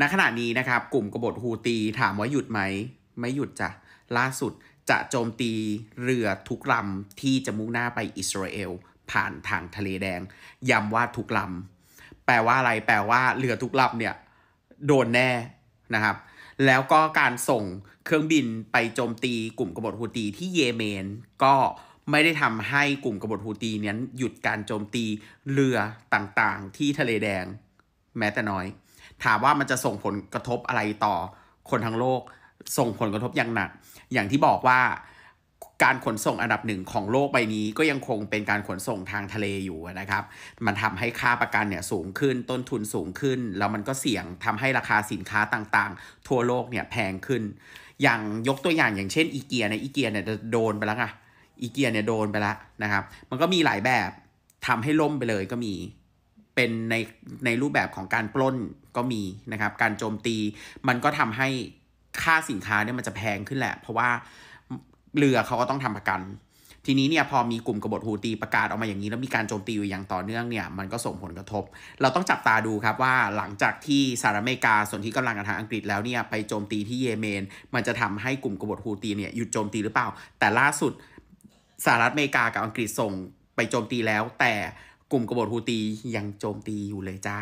ณขณะนี้นะครับกลุ่มกบฏฮูตีถามว่าหยุดไหม ไม่หยุดจ้ะล่าสุดจะโจมตีเรือทุกลำที่จะมุ่งหน้าไปอิสราเอลผ่านทางทะเลแดงย้ำว่าทุกลำแปลว่าอะไรแปลว่าเรือทุกลำเนี่ยโดนแน่นะครับ แล้วก็การส่งเครื่องบินไปโจมตีกลุ่มกบฏฮูตีที่เยเมน ก็ไม่ได้ทำให้กลุ่มกบฏฮูตีนั้นหยุดการโจมตีเรือต่างๆ ที่ทะเลแดงแม้แต่น้อยถามว่ามันจะส่งผลกระทบอะไรต่อคนทั้งโลก ส่งผลกระทบอย่างหนัก อย่างที่บอกว่าการขนส่งอันดับหนึ่งของโลกใบนี้ ก็ยังคงเป็นการขนส่งทางทะเลอยู่นะครับ มันทำให้ค่าประกันเนี่ยสูงขึ้นต้นทุนสูงขึ้น แล้วมันก็เสี่ยงทำให้ราคาสินค้าต่างๆทั่วโลกเนี่ยแพงขึ้น อย่างยกตัวอย่างอย่างเช่นอีเกียในอีเกียเนี่ยโดนไปแล้วไงอีเกียเนี่ยโดนไปแล้วนะครับ มันก็มีหลายแบบทำให้ล่มไปเลยก็มีเป็นในในรูปแบบของการปล้นก็มีนะครับ การโจมตีมันก็ทำให้ค่าสินค้าเนี่ยมันจะแพงขึ้นแหละ เพราะว่าเรือเขาก็ต้องทำประกัน ทีนี้เนี่ยพอมีกลุ่มกบฏฮูตีประกาศออกมาอย่างนี้แล้วมีการโจมตีอยู่อย่างต่อเนื่องเนี่ย มันก็ส่งผลกระทบ เราต้องจับตาดูครับว่าหลังจากที่สหรัฐอเมริกาส่วนที่กำลังกับทางอังกฤษแล้วเนี่ยไปโจมตีที่เยเมน มันจะทำให้กลุ่มกบฏฮูตีเนี่ยหยุดโจมตีหรือเปล่า แต่ล่าสุดสหรัฐอเมริกากับอังกฤษส่งไปโจมตีแล้ว แต่กลุ่มกบฏฮูตี ยังโจมตีอยู่เลยจ้า